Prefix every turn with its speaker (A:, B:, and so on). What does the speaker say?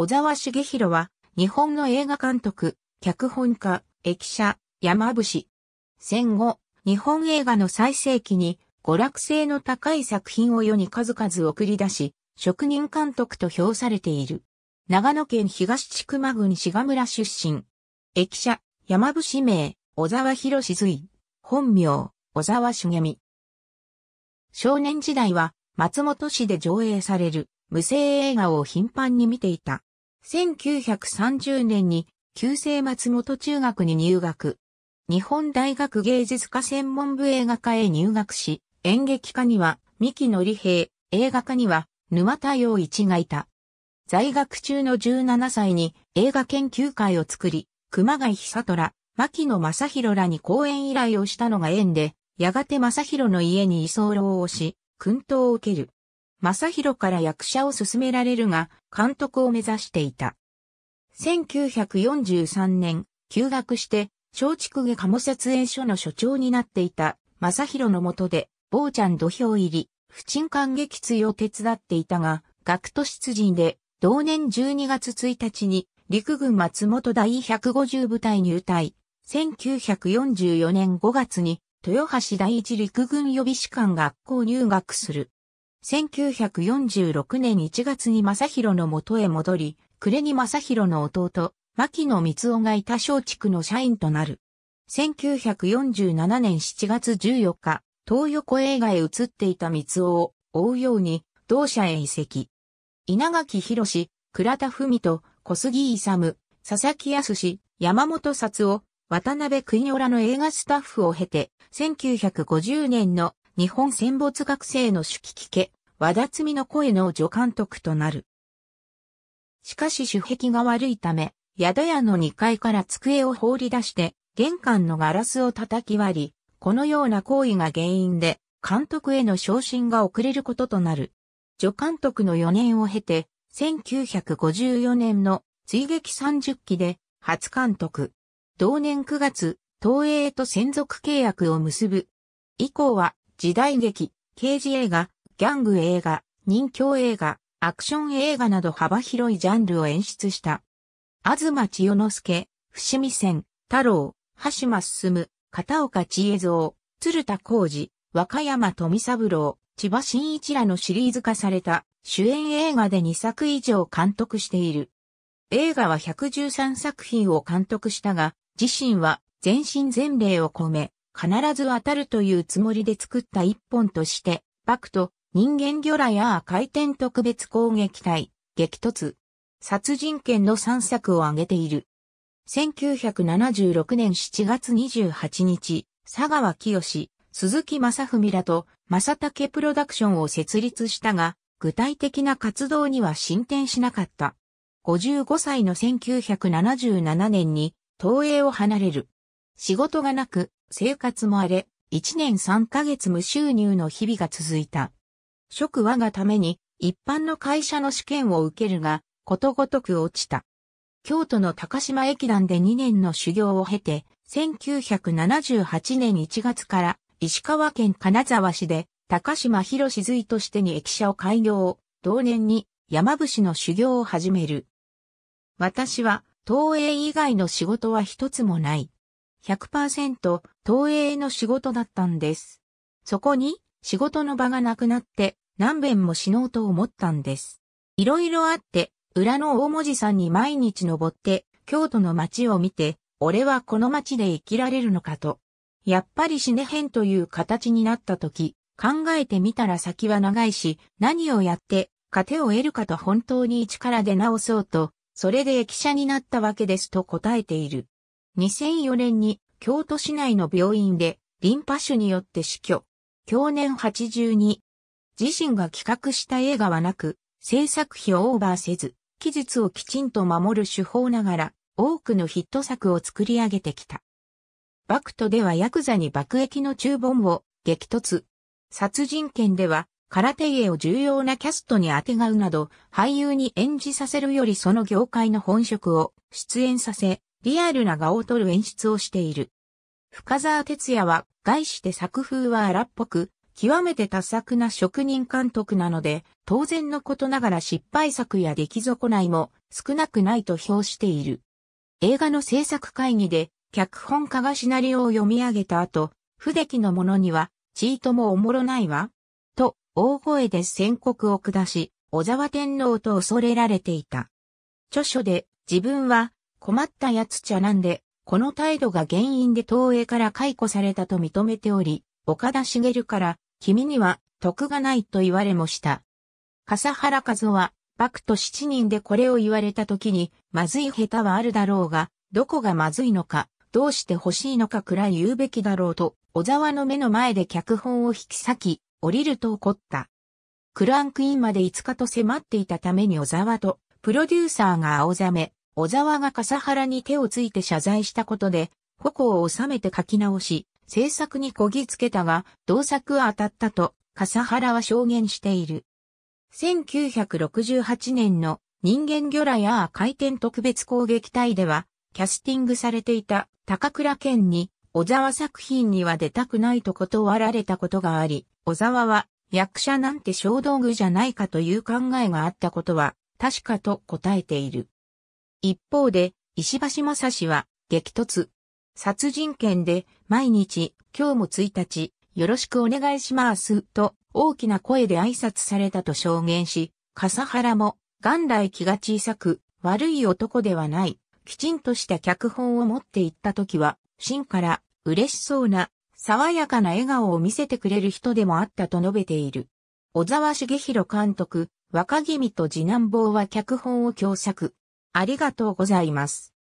A: 小沢茂弘は、日本の映画監督、脚本家、駅舎、山伏。戦後、日本映画の最盛期に、娯楽性の高い作品を世に数々送り出し、職人監督と評されている。長野県東千曲郡志賀村出身。駅舎、山伏名、小沢博士随。本名、小沢茂美。少年時代は、松本市で上映される、無声映画を頻繁に見ていた。1930年に旧制松本中学に入学。日本大学芸術科専門部映画科へ入学し、演劇科には三木則平、映画科には沼田洋一がいた。在学中の17歳に映画研究会を作り、熊谷久虎、牧野正宏らに講演依頼をしたのが縁で、やがて正宏の家に居候をし、訓導を受ける。正広から役者を勧められるが、監督を目指していた。1943年、休学して、松竹下鴨設営所の所長になっていた、正広の下で、坊ちゃん土俵入り、不沈感激追を手伝っていたが、学徒出陣で、同年12月1日に、陸軍松本第150部隊入隊。1944年5月に、豊橋第一陸軍予備士官学校入学する。1946年1月に正宏の元へ戻り、暮れに正宏の弟、牧野光男がいた松竹の社員となる。1947年7月14日、東横映画へ移っていた光男を追うように、同社へ移籍。稲垣博倉田文と小杉勇、佐々木康、山本札夫、渡辺国よらの映画スタッフを経て、1950年の日本戦没学生の手記聞家、和田摘の声の助監督となる。しかし主壁が悪いため、宿屋の2階から机を放り出して、玄関のガラスを叩き割り、このような行為が原因で、監督への昇進が遅れることとなる。助監督の4年を経て、1954年の追撃30期で、初監督。同年9月、東映と専属契約を結ぶ。以降は、時代劇、刑事映画、ギャング映画、人形映画、アクション映画など幅広いジャンルを演出した。東千代之助、伏見線、太郎、橋間進、片岡千恵蔵、鶴田浩二、和山富三郎、千葉真一らのシリーズ化された主演映画で2作以上監督している。映画は113作品を監督したが、自身は全身全霊を込め、必ず当たるというつもりで作った一本として、バクと人間魚雷や回転特別攻撃隊、激突、殺人剣の3作を挙げている。1976年7月28日、佐川清、鈴木正文らと正竹プロダクションを設立したが、具体的な活動には進展しなかった。55歳の1977年に東映を離れる。仕事がなく、生活も荒れ、一年三ヶ月無収入の日々が続いた。職和がために一般の会社の試験を受けるが、ことごとく落ちた。京都の高島駅団で2年の修行を経て、1978年1月から石川県金沢市で高島博士随としてに駅舎を開業、同年に山伏の修行を始める。私は、東映以外の仕事は一つもない。100%東映の仕事だったんです。そこに仕事の場がなくなって何遍も死のうと思ったんです。いろいろあって、裏の大文字さんに毎日登って、京都の街を見て、俺はこの街で生きられるのかと。やっぱり死ねへんという形になった時、考えてみたら先は長いし、何をやって、糧を得るかと本当に一から出直そうと、それで駅舎になったわけですと答えている。2004年に京都市内の病院でリンパ腫によって死去。去年82。自身が企画した映画はなく、制作費をオーバーせず、期日をきちんと守る手法ながら、多くのヒット作を作り上げてきた。バクトではヤクザに爆撃の中ボを激突。殺人剣では空手家を重要なキャストにあてがうなど俳優に演じさせるよりその業界の本職を出演させ、リアルな画を撮る演出をしている。深沢哲也は、概して作風は荒っぽく、極めて多作な職人監督なので、当然のことながら失敗作や出来損ないも少なくないと評している。映画の制作会議で、脚本家がシナリオを読み上げた後、不出来のものには、チートもおもろないわ。と、大声で宣告を下し、小沢天皇と恐れられていた。著書で、自分は、困ったやつゃなんで、この態度が原因で東映から解雇されたと認めており、岡田茂から、君には得がないと言われもした。笠原和夫は、クと七人でこれを言われた時に、まずい下手はあるだろうが、どこがまずいのか、どうして欲しいのかくらい言うべきだろうと、小沢の目の前で脚本を引き裂き、降りると怒った。クランクインまで5日と迫っていたために小沢と、プロデューサーが青ざめ、小沢が笠原に手をついて謝罪したことで、矛を収めて書き直し、制作にこぎつけたが、同作当たったと、笠原は証言している。1968年の人間魚雷や回転特別攻撃隊では、キャスティングされていた高倉健に、小沢作品には出たくないと断られたことがあり、小沢は役者なんて小道具じゃないかという考えがあったことは確かと答えている。一方で、石橋正氏は、激突。殺人剣で、毎日、今日も1日、よろしくお願いします、と、大きな声で挨拶されたと証言し、笠原も、元来気が小さく、悪い男ではない、きちんとした脚本を持っていった時は、真から嬉しそうな、爽やかな笑顔を見せてくれる人でもあったと述べている。小沢茂弘監督、若君と次男坊は脚本を共作。ありがとうございます。